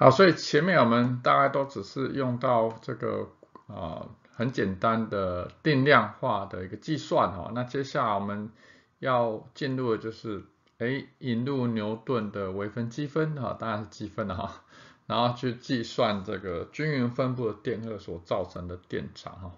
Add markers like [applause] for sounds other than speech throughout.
好，所以前面我们大概都只是用到这个啊很简单的定量化的一个计算哦。那接下来我们要进入的就是，哎，引入牛顿的微分积分哦，当然是积分了哈，然后去计算这个均匀分布的电荷所造成的电场哈。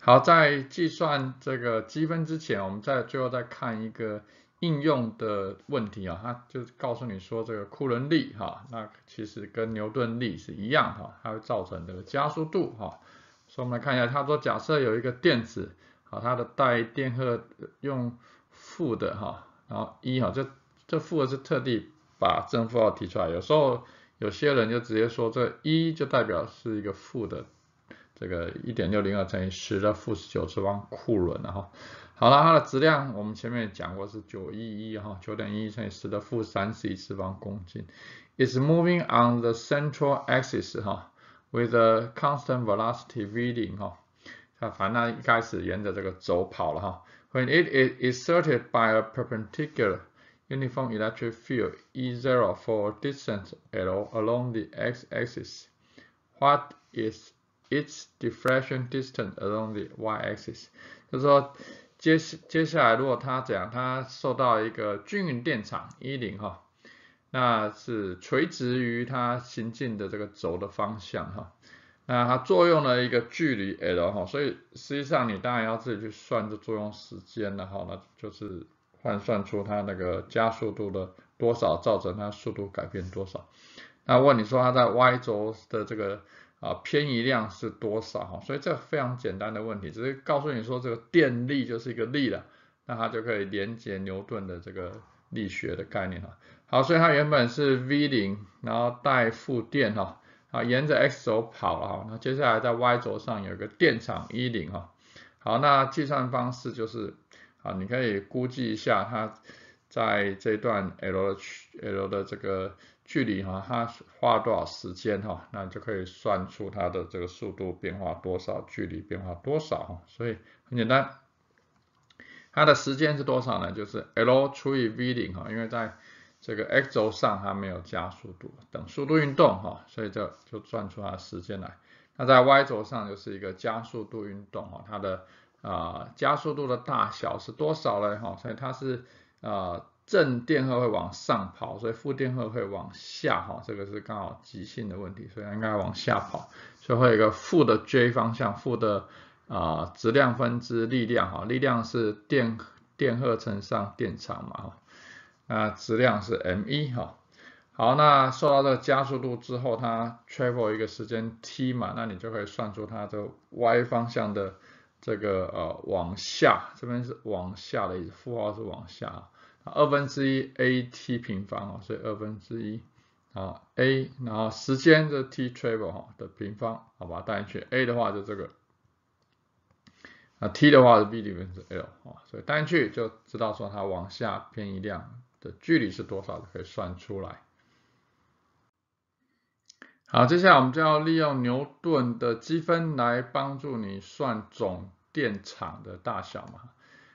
好，在计算这个积分之前，我们再最后再看一个。应用的问题啊，它就告诉你说这个库仑力哈，那其实跟牛顿力是一样哈，它会造成这个加速度哈。所以我们来看一下，他说假设有一个电子，好，它的带电荷用负的哈，然后一哈，这这负的是特地把正负号提出来，有时候有些人就直接说这一就代表是一个负的这个一点六零二乘以十的负十九次方库仑然后。好了，它的质量我们前面讲过是九一一哈，九点一乘以十的负三十一次方公斤。It's moving on the central axis 哈，with a constant velocity v 哈。它反正一开始沿着这个轴跑了哈。When it is exerted by a perpendicular uniform electric field E zero for distance L along the x-axis, what is its diffraction distance along the y-axis？就是说接接下来，如果他讲他受到一个均匀电场 E 零哈，那是垂直于它行进的这个轴的方向哈，那它作用了一个距离 l 哈，所以实际上你当然要自己去算这作用时间的哈，那就是换算出它那个加速度的多少，造成它速度改变多少。那问你说它在 y 轴的这个。啊，偏移量是多少？所以这非常简单的问题，只是告诉你说这个电力就是一个力了，那它就可以连接牛顿的这个力学的概念了。好，所以它原本是 v 零，然后带负电哈，啊，沿着 x 轴跑了哈，那接下来在 y 轴上有一个电场 E 零哈。好，那计算方式就是，啊，你可以估计一下它。在这段 l 的 l 的这个距离哈，它花多少时间哈，那就可以算出它的这个速度变化多少，距离变化多少哈，所以很简单。它的时间是多少呢？就是 l 除以 v 零哈，因为在这个 x 轴上它没有加速度，等速度运动哈，所以这就算出它的时间来。那在 y 轴上就是一个加速度运动哈，它的啊加速度的大小是多少呢？哈？所以它是。呃，正电荷会往上跑，所以负电荷会往下哈，这个是刚好极性的问题，所以应该往下跑，最会有一个负的 j 方向，负的啊质量分之力量哈，力量是电电荷乘上电场嘛，那质量是 m 一哈，好，那受到这个加速度之后，它 travel 一个时间 t 嘛，那你就可以算出它这 y 方向的这个呃往下，这边是往下的意思，负号是往下。二分之一 a t 平方啊，所以二分之一啊 a，然后时间的 t travel 哈的平方，好吧，带进去 a 的话就这个，那 t 的话是 b 里分之 l 啊，所以带进去就知道说它往下偏移量的距离是多少就可以算出来。好，接下来我们就要利用牛顿的积分来帮助你算总电场的大小嘛。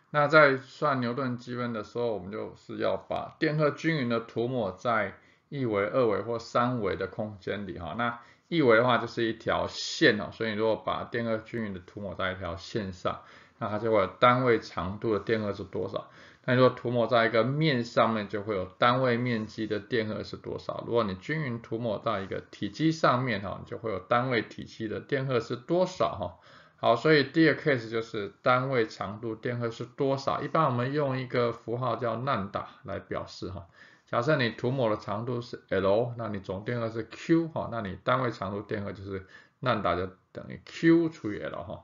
那在算牛顿积分的时候，我们就是要把电荷均匀的涂抹在一维、二维或三维的空间里哈。那一维的话就是一条线哦，所以如果把电荷均匀的涂抹在一条线上，那它就会有单位长度的电荷是多少？那如果涂抹在一个面上面，就会有单位面积的电荷是多少？如果你均匀涂抹到一个体积上面哈，你就会有单位体积的电荷是多少哈？好，所以第二 case 就是单位长度电荷是多少？一般我们用一个符号叫 l 打来表示哈。假设你涂抹的长度是 l，那你总电荷是 Q 哈，那你单位长度电荷就是 l 打就等于 Q 除以 l 哈。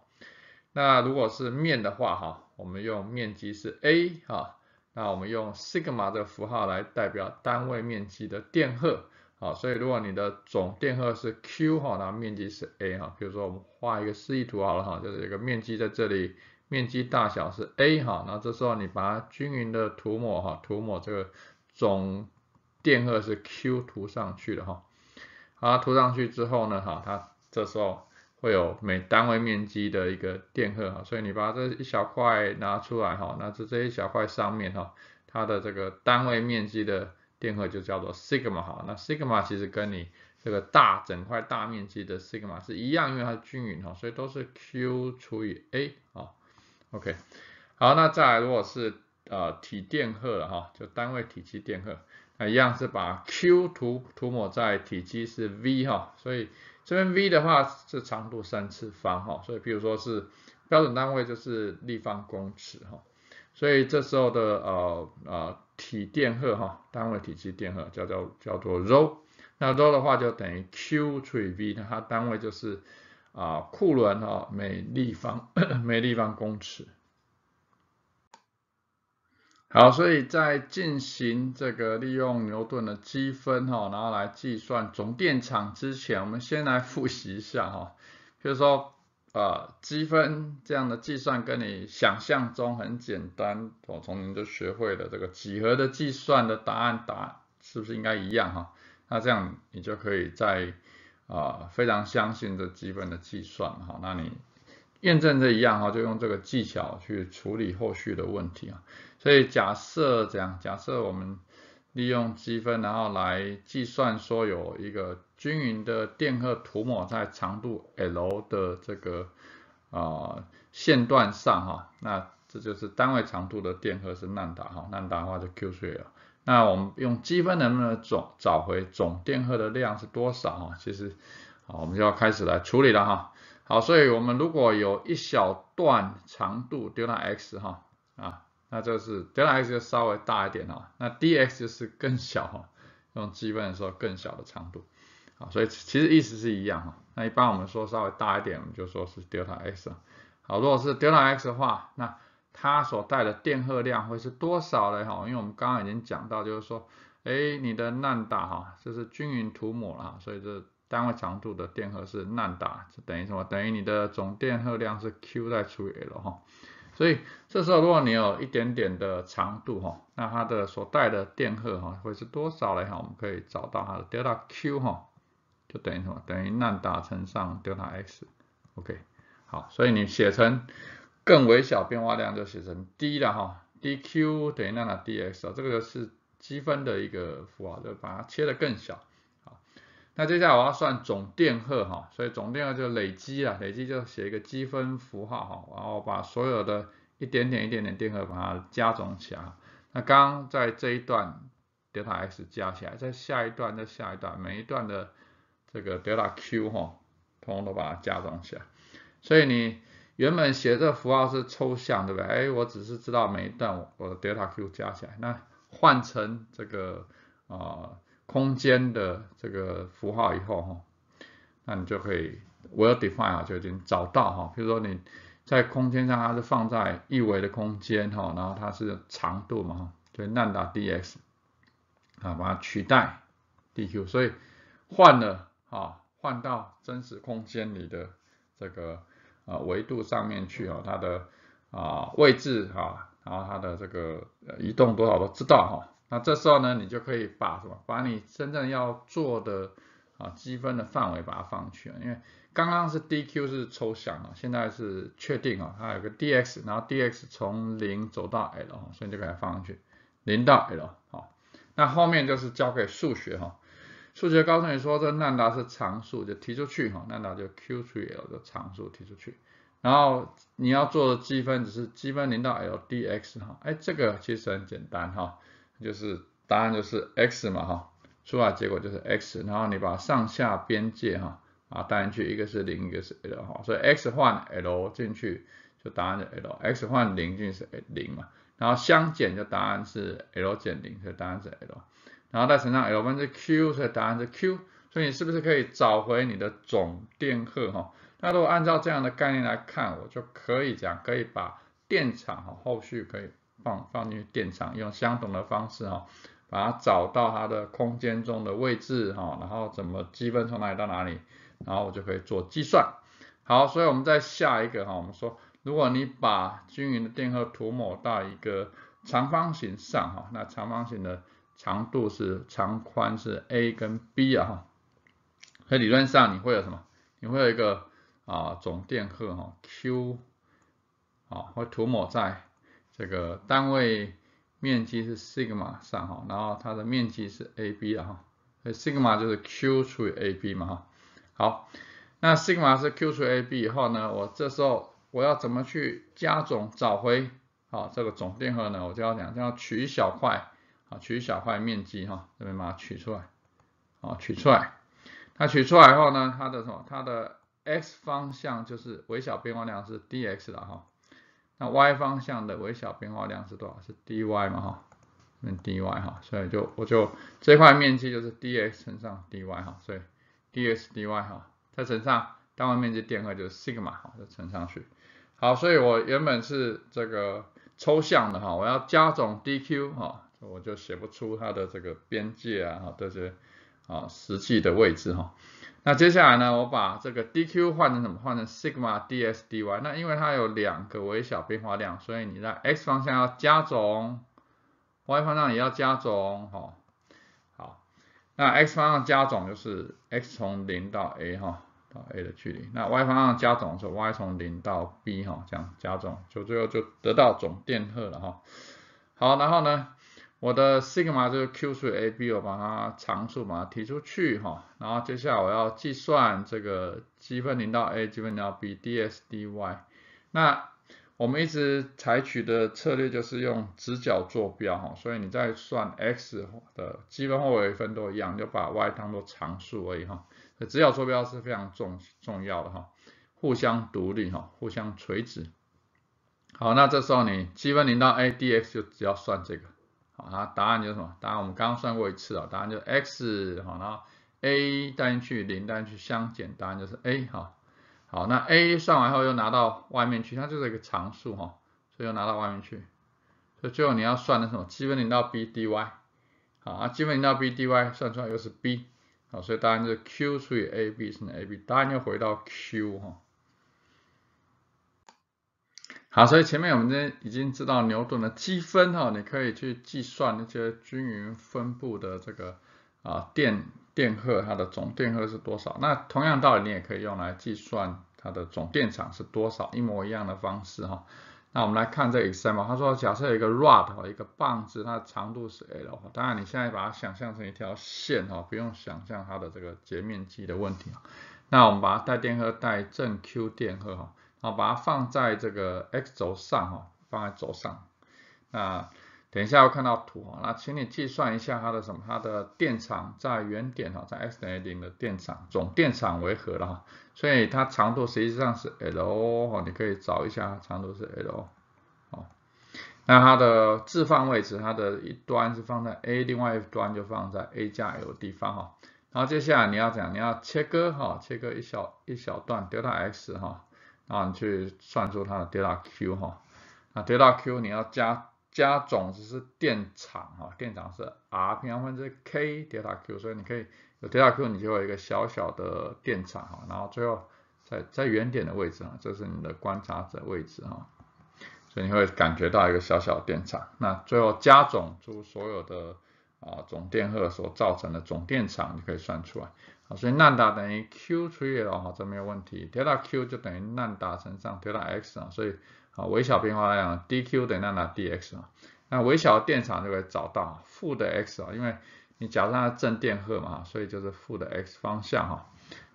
那如果是面的话哈，我们用面积是 A 哈，那我们用 sigma 这个符号来代表单位面积的电荷。好，所以如果你的总电荷是 Q 哈，那面积是 A 哈，比如说我们画一个示意图好了哈，就是一个面积在这里，面积大小是 A 哈，那这时候你把它均匀的涂抹哈，涂抹这个总电荷是 Q 涂上去的哈，好，涂上去之后呢，好，它这时候会有每单位面积的一个电荷哈，所以你把这一小块拿出来哈，那这这一小块上面哈，它的这个单位面积的。电荷就叫做 sigma 哈，那 sigma 其实跟你这个大整块大面积的 sigma 是一样，因为它均匀哈，所以都是 q 除以 a 啊。OK，好，那再来如果是呃体电荷的哈，就单位体积电荷，那一样是把 q 涂涂抹在体积是 v 哈，所以这边 v 的话是长度三次方哈，所以比如说是标准单位就是立方公尺哈，所以这时候的呃呃。体电荷哈，单位体积电荷叫做叫做肉，那肉的话就等于 Q 除以 V，那它单位就是啊库仑哈每立方 [clears throat] 每立方公尺。好，所以在进行这个利用牛顿的积分哈，然后来计算总电场之前，我们先来复习一下哈，比如说。啊，积分这样的计算跟你想象中很简单，我从你就学会了这个几何的计算的答案答是不是应该一样哈？那这样你就可以在啊非常相信这基本的计算哈，那你验证这一样哈，就用这个技巧去处理后续的问题啊。所以假设怎样？假设我们利用积分，然后来计算说有一个。均匀的电荷涂抹在长度 l 的这个啊线段上哈，那这就是单位长度的电荷是曼达哈曼达的话就 Q 出来了。那我们用积分能不能找找回总电荷的量是多少哈？其实好，我们就要开始来处理了哈。好，所以我们如果有一小段长度 delta x 哈啊，那这是 delta x 就稍微大一点哈，那 dx 就是更小哈，用积分的时候更小的长度。所以其实意思是一样哈，那一般我们说稍微大一点，我们就说是 delta x 好，如果是 delta x 的话，那它所带的电荷量会是多少呢？哈，因为我们刚刚已经讲到，就是说，哎，你的难打哈，就是均匀涂抹了，所以这单位长度的电荷是难打，就这等于什么？等于你的总电荷量是 Q 再除以 L 哈，所以这时候如果你有一点点的长度哈，那它的所带的电荷哈会是多少呢？哈，我们可以找到它的 delta Q 哈。就等于什么？等于那打乘上 delta x，OK，好，所以你写成更微小变化量就写成 d 了哈，dQ 等于那达 dx 啊，这个是积分的一个符号，就把它切的更小。好，那接下来我要算总电荷哈，所以总电荷就累积了，累积就写一个积分符号哈，然后把所有的一点点一点点电荷把它加总起来。那刚刚在这一段 delta x 加起来，在下一段在下一段每一段的。这个 delta q 哈，通通都把它加装起来。所以你原本写这符号是抽象，对不对？哎，我只是知道每一段我 delta q 加起来。那换成这个啊，空间的这个符号以后哈，那你就可以 well define 就已经找到哈。比如说你在空间上它是放在一维的空间哈，然后它是长度嘛哈，所 lambda dx 啊，把它取代 dq，所以换了。啊，换到真实空间里的这个啊维度上面去哦，它的啊位置哈，然后它的这个移动多少都知道哈。那这时候呢，你就可以把什么，把你真正要做的啊积分的范围把它放去，因为刚刚是 dq 是抽象啊，现在是确定啊，它有个 dx，然后 dx 从零走到 l，所以就给它放上去，零到 l 啊。那后面就是交给数学哈。数学告诉你说，这难达是常数，就提出去哈，难达就 q 除以 l 的常数提出去，然后你要做的积分只是积分0到 l dx 哈，哎，这个其实很简单哈，就是答案就是 x 嘛哈，出来结果就是 x，然后你把上下边界哈啊带进去，一个是零，一个是 l 哈，所以 x 换 l 进去就答案是 l，x 换零进去是零嘛，然后相减就答案是 l 减零，所以答案是 l。然后再乘上 L 分之 Q，所以答案是 Q，所以你是不是可以找回你的总电荷哈？那如果按照这样的概念来看，我就可以讲，可以把电场哈，后续可以放放进去电场，用相同的方式哈，把它找到它的空间中的位置哈，然后怎么积分从哪里到哪里，然后我就可以做计算。好，所以我们在下一个哈，我们说，如果你把均匀的电荷涂抹到一个长方形上哈，那长方形的长度是长宽是 a 跟 b 啊，哈，所以理论上你会有什么？你会有一个啊总电荷哈 Q，啊会涂抹在这个单位面积是 sigma 上哈，然后它的面积是 ab 啊，哈，所以 sigma 就是 Q 除以 ab 嘛哈。好，那 sigma 是 Q 除以 ab 以后呢，我这时候我要怎么去加总找回好这个总电荷呢？我就要讲，就要取一小块。取小块面积哈，这边把它取出来，好取出来，它取出来以后呢，它的什么？它的 x 方向就是微小变化量是 dx 的哈，那 y 方向的微小变化量是多少？是 dy 嘛哈，那 dy 哈，所以就我就这块面积就是 dx 乘上 dy 哈，所以 dx dy 哈，再乘上单位面积电荷就是 sigma 哈，再乘上去，好，所以我原本是这个抽象的哈，我要加总 dq 哈。我就写不出它的这个边界啊，这些啊实际的位置哈。那接下来呢，我把这个 dQ 换成什么？换成 sigma dS dY。那因为它有两个微小变化量，所以你在 x 方向要加总，y 方向也要加总哈。好，那 x 方向加总就是 x 从零到 a 哈，到 a 的距离。那 y 方向加总是 y 从零到 b 哈，这样加总就最后就得到总电荷了哈。好，然后呢？我的西格玛就是 q 除以 ab，我把它常数把它提出去哈，然后接下来我要计算这个积分零到 a 积分零到 b d s d y 那我们一直采取的策略就是用直角坐标哈，所以你在算 x 的积分或微分都一样，就把 y 当做常数而已哈。直角坐标是非常重重要的哈，互相独立哈，互相垂直。好，那这时候你积分零到 a dx 就只要算这个。好，答案就是什么？答案我们刚刚算过一次了，答案就是 x，好，然后 a 带进去，零进去相减，答案就是 a，好，好，那 a 算完后又拿到外面去，它就是一个常数哈，所以又拿到外面去，所以最后你要算的是什么？积分零到 b dy，好，积分零到 b dy 算出来又是 b，好，所以答案就是 q 除以 ab 乘 ab，答案又回到 q 哈。好，所以前面我们已经知道牛顿的积分哈，你可以去计算那些均匀分布的这个啊电电荷它的总电荷是多少。那同样道理，你也可以用来计算它的总电场是多少，一模一样的方式哈。那我们来看这 example，他说假设有一个 rod，一个棒子，它的长度是 l，当然你现在把它想象成一条线哈，不用想象它的这个截面积的问题哈。那我们把它带电荷带正 q 电荷哈。好，把它放在这个 x 轴上哈，放在轴上。那等一下要看到图哈，那请你计算一下它的什么？它的电场在原点哈，在 x 等于零的电场总电场为何了哈？所以它长度实际上是 l 哦，你可以找一下长度是 l 哦。那它的置放位置，它的一端是放在 a，另外一端就放在 a 加 l 地方哈。然后接下来你要讲，你要切割哈，切割一小一小段，丢到 x 哈。啊，你去算出它的 delta q 哈，那 delta q 你要加加总是电场哈，电场是 r 平方分之 k delta q，所以你可以有 delta q，你就有一个小小的电场哈，然后最后在在原点的位置啊，这是你的观察者位置哈，所以你会感觉到一个小小的电场，那最后加总出所有的啊总电荷所造成的总电场，你可以算出来。所以纳达等于 Q 除以 l 哦，这没有问题。得到 Q 就等于纳达乘上得到 x 啊，所以啊微小变化讲 dQ 等于纳达 dX 啊。那微小电场就可以找到负的 x 啊，因为你假设它正电荷嘛，所以就是负的 x 方向哈。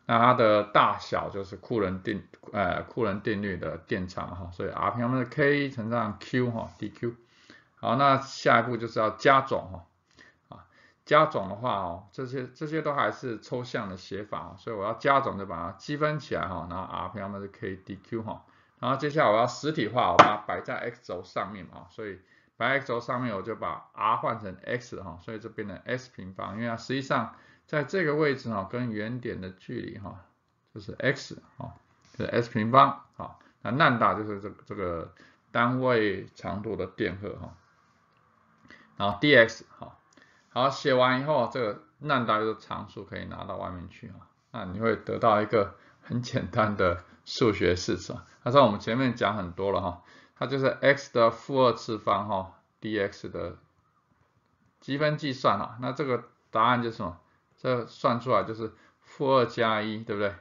那它的大小就是库仑定呃库仑定律的电场哈，所以 r 平方是 k 乘上 Q 哈 dQ。好，那下一步就是要加总哈。加总的话哦，这些这些都还是抽象的写法，所以我要加总就把它积分起来哈，然后 r 平方是 k d q 哈，然后接下来我要实体化，我把它摆在 x 轴上面嘛，所以摆在 x 轴上面我就把 r 换成 x 哈，所以就变成 x 平方，因为它实际上在这个位置哈，跟原点的距离哈，就是 x 哈，就是 x 平方哈，那 l 大就是这这个单位长度的电荷哈，然后 d x 哈。好，写完以后，这个难 a m 就常数，可以拿到外面去啊。那你会得到一个很简单的数学式子。他说我们前面讲很多了哈，它就是 x 的负二次方哈，dx 的积分计算啊。那这个答案就是什么？这算出来就是负二加一，对不对？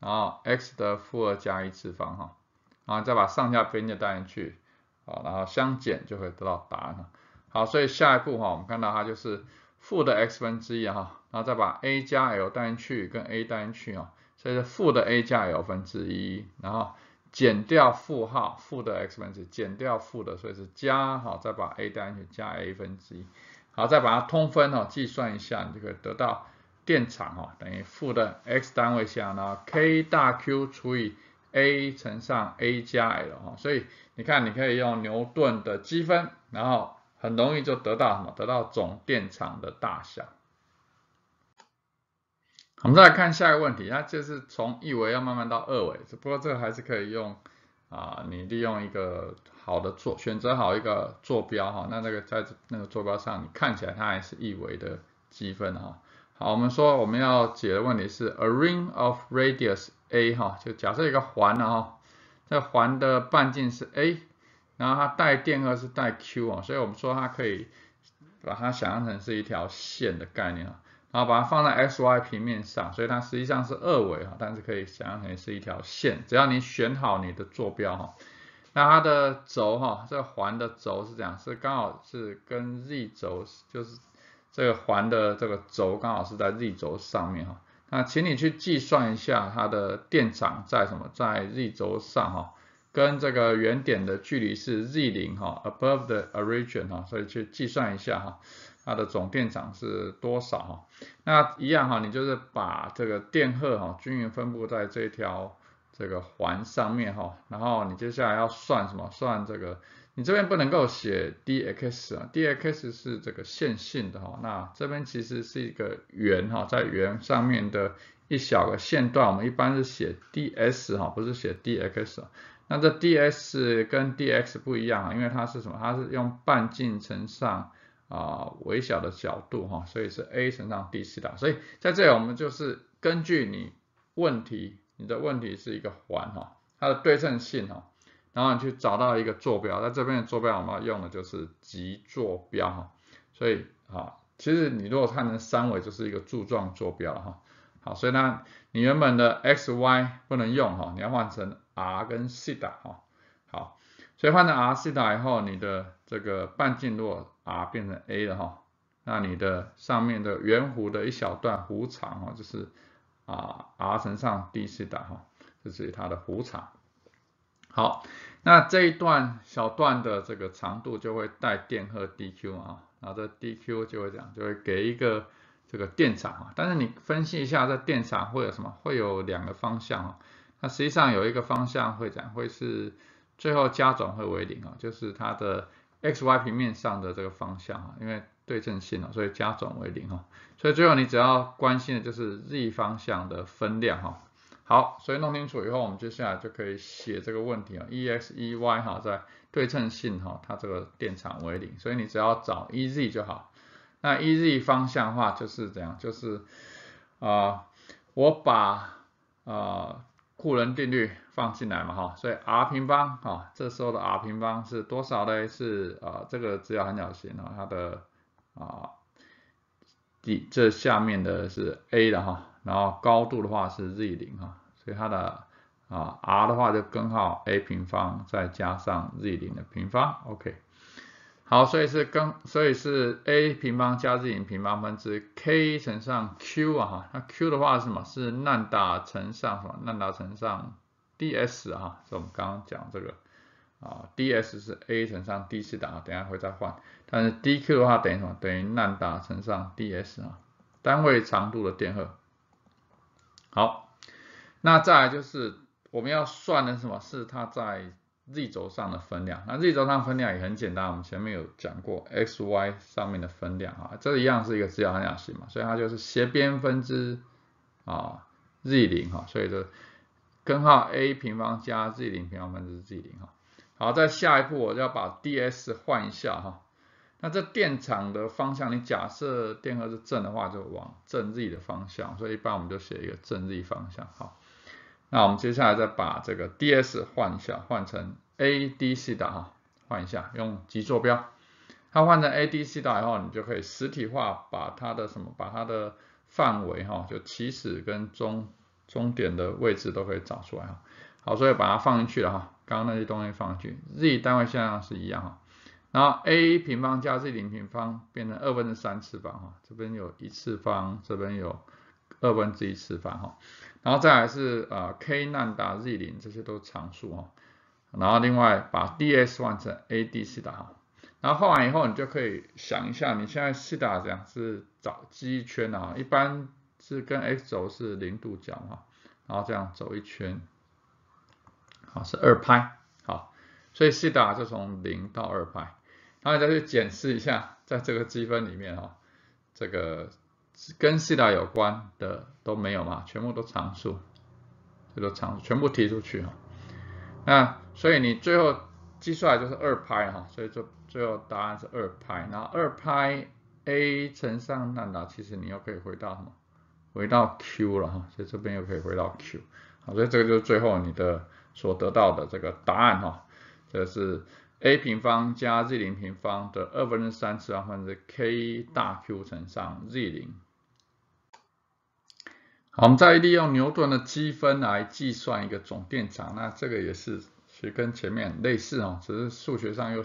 然后 x 的负二加一次方哈，然后再把上下边界带进去，啊，然后相减就会得到答案了。好，所以下一步哈，我们看到它就是负的 x 分之一哈，然后再把 a 加 l 带进去，跟 a 带进去啊，所以是负的 a 加 l 分之一，然后减掉负号，负的 x 分之，减掉负的，所以是加哈，再把 a 带进去，加 a 分之一，好，再把它通分哦，计算一下，你就可以得到电场哦，等于负的 x 单位下呢 k 大 Q 除以 a 乘上 a 加 l 哈，所以你看你可以用牛顿的积分，然后。很容易就得到什么？得到总电场的大小。我们再来看下一个问题，那就是从一维要慢慢到二维，只不过这个还是可以用啊，你利用一个好的坐，选择好一个坐标哈，那那个在那个坐标上，你看起来它还是一维的积分哈。好，我们说我们要解的问题是 a ring of radius a 哈，就假设一个环啊，哈，环的半径是 a。然后它带电荷是带 Q 啊，所以我们说它可以把它想象成是一条线的概念啊，然后把它放在 x-y 平面上，所以它实际上是二维啊，但是可以想象成是一条线，只要你选好你的坐标哈。那它的轴哈，这个环的轴是这样，是刚好是跟 z 轴，就是这个环的这个轴刚好是在 z 轴上面哈。那请你去计算一下它的电场在什么，在 z 轴上哈。跟这个原点的距离是 z 零哈，above the origin 哈，所以去计算一下哈，它的总电场是多少哈？那一样哈，你就是把这个电荷哈均匀分布在这条这个环上面哈，然后你接下来要算什么？算这个，你这边不能够写 d x，d 啊 x 是这个线性的哈，那这边其实是一个圆哈，在圆上面的一小个线段，我们一般是写 d s 哈，不是写 d x。那这 d s 跟 d x 不一样啊，因为它是什么？它是用半径乘上啊微小的角度哈，所以是 a 乘上 d t h 所以在这里我们就是根据你问题，你的问题是一个环哈，它的对称性哈，然后你去找到一个坐标。那这边的坐标我们要用的就是极坐标哈。所以啊，其实你如果看成三维就是一个柱状坐标哈。好，所以呢，你原本的 x y 不能用哈，你要换成。r 跟 C 塔哈，好，所以换成 r C 塔以后，你的这个半径如果 r 变成 a 了哈，那你的上面的圆弧的一小段弧长哈，就是啊 r 乘上 d 西塔哈，这是它的弧长。好，那这一段小段的这个长度就会带电荷 dQ 啊，那这 dQ 就会这样，就会给一个这个电场啊，但是你分析一下这电场会有什么？会有两个方向啊。那实际上有一个方向会展会是最后加总会为零啊，就是它的 x y 平面上的这个方向啊，因为对称性啊，所以加总为零哦，所以最后你只要关心的就是 z 方向的分量哈。好，所以弄清楚以后，我们接下来就可以写这个问题啊，e x e y 哈，在对称性哈，它这个电场为零，所以你只要找 e z 就好。那 e z 方向的话就是怎样？就是啊，我把啊。库仑定律放进来嘛哈，所以 r 平方啊，这时候的 r 平方是多少呢？是啊，这个直角三角形啊，它的啊底这下面的是 a 的哈，然后高度的话是 z 零哈，所以它的啊 r 的话就根号 a 平方再加上 z 零的平方，OK。好，所以是跟，所以是 a 平方加 z 平方分之 k 乘上 q 啊，哈，那 q 的话是什么？是难达乘上什么？难达乘上 ds 啊，是我们刚刚讲这个啊，ds 是 a 乘上 d 四档啊，等下会再换，但是 dq 的话等于什么？等于难达乘上 ds 啊，单位长度的电荷。好，那再来就是我们要算的什么是它在 z 轴上的分量，那 z 轴上分量也很简单，我们前面有讲过 x、y 上面的分量啊，这一样是一个直角三角形嘛，所以它就是斜边分之啊 z 零哈，所以这根号 a 平方加 z 零平方分之 z 零哈。好，在下一步我要把 ds 换一下哈，那这电场的方向，你假设电荷是正的话，就往正 z 的方向，所以一般我们就写一个正 z 方向好。那我们接下来再把这个 D S 换一下，换成 A D C 的哈，换一下，用极坐标。它换成 A D C 的以后，你就可以实体化，把它的什么，把它的范围哈，就起始跟终终点的位置都可以找出来哈。好，所以把它放进去了哈，刚刚那些东西放进去，Z 单位向量是一样哈。然后 A 平方加 Z 零平方变成二分之三次方哈，这边有一次方，这边有二分之一次方哈。然后再来是呃 k、难达、z 零这些都是常数啊，然后另外把 ds 换成 adc 的哈，然后画完以后你就可以想一下，你现在西塔这样是找几圈啊？一般是跟 x 轴是零度角啊，然后这样走一圈，好是二拍，好，所以西塔就从零到二拍，然后你再去检视一下，在这个积分里面哦，这个。跟西大有关的都没有嘛，全部都常数，这都常数，全部提出去哈。那所以你最后计算就是二派哈，所以就最后答案是二派。那二派 a 乘上那达，其实你又可以回到什么？回到 q 了哈，所以这边又可以回到 q。好，所以这个就是最后你的所得到的这个答案哈。这是 a 平方加 z 零平方的二分之三次方分之 k 大 Q 乘上 z 零。好，我们再利用牛顿的积分来计算一个总电场，那这个也是，其实跟前面类似哦，只是数学上又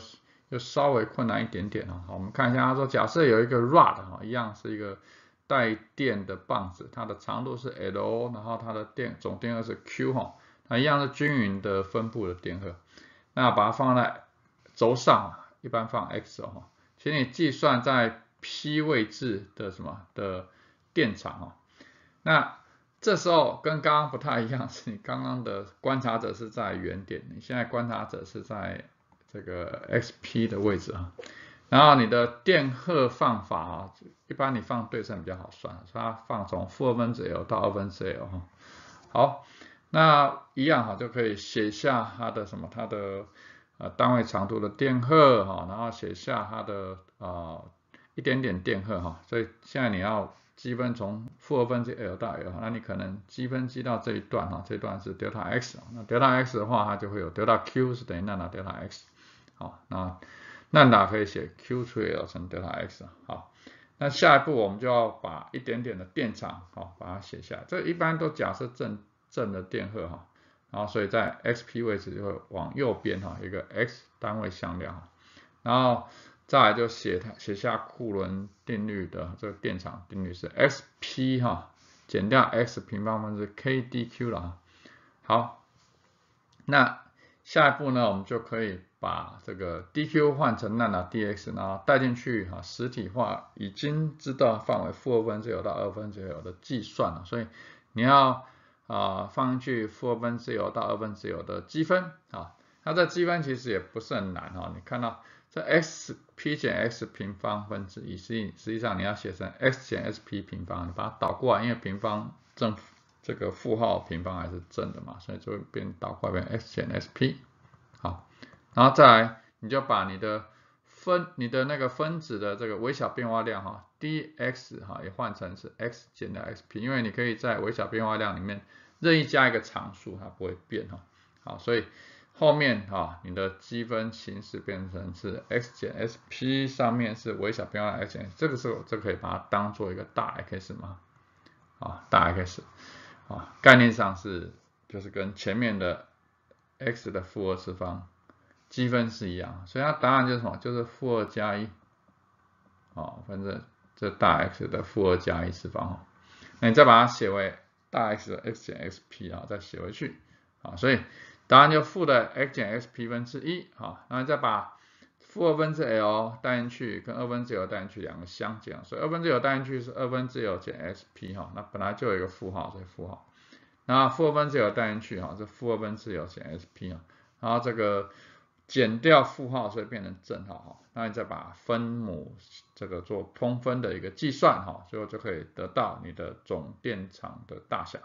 又稍微困难一点点哦。我们看一下，他说假设有一个 rod 哈，一样是一个带电的棒子，它的长度是 L 然后它的电总电荷是 Q 哈，那一样是均匀的分布的电荷，那把它放在轴上，一般放 x 哦，请你计算在 P 位置的什么的电场哦，那。这时候跟刚刚不太一样，是你刚刚的观察者是在原点，你现在观察者是在这个 x_p 的位置啊。然后你的电荷放法，啊，一般你放对称比较好算，它放从负二分之 L 到二分之 L 哈。好，那一样哈，就可以写下它的什么，它的呃单位长度的电荷哈，然后写下它的啊一点点电荷哈。所以现在你要。积分从负二分之 L 到 L，那你可能积分积到这一段哈，这段是 delta x，那 delta x 的话，它就会有 delta q 是等于纳塔 delta x，好，那那哪可以写 q 除以 L 乘 delta x，好，那下一步我们就要把一点点的电场，好，把它写下，来，这一般都假设正正的电荷哈，然后所以在 x_p 位置就会往右边哈，一个 x 单位向量，然后。再来就写它写下库仑定律的这个电场定律是 x p 哈减掉 x 平方分之 k d q 了。好，那下一步呢，我们就可以把这个 d q 换成那那 d x 然后带进去哈，实体化已经知道范围负二分之有到二分之有的计算了，所以你要啊放进去负二分之有到二分之有的积分啊，它这积分其实也不是很难哈，你看到。这 x p 减 x 平方分之一，实际实际上你要写成 x 减 x p 平方，你把它倒过来，因为平方正这个负号平方还是正的嘛，所以就会变倒过来变 x 减 x p。好，然后再来，你就把你的分你的那个分子的这个微小变化量哈，dx 哈，也换成是 x 减的 x p，因为你可以在微小变化量里面任意加一个常数，它不会变哈。好，所以。后面啊，你的积分形式变成是 x 减 x_p 上面是微小变量 x，这个时候就可以把它当做一个大 x 嘛，啊，大 x，啊，概念上是就是跟前面的 x 的负二次方积分是一样，所以它答案就是什么？就是负二加一，啊，反正这大 x 的负二加一次方哦，那你再把它写为大 x 的 x 减 x_p 啊，再写回去啊，所以。答案就负的 x 减 x_p 分之一，哈，然后再把负二分之 l 带进去，跟二分之 l 带进去两个相减，所以二分之 l 带进去是二分之 l 减 x_p，哈，那本来就有一个负号，所以负号，那负二分之 l 带进去，哈，是负二分之 l 减 x_p，啊，然后这个减掉负号，所以变成正号，哈，那你再把分母这个做通分的一个计算，哈，最后就可以得到你的总电场的大小。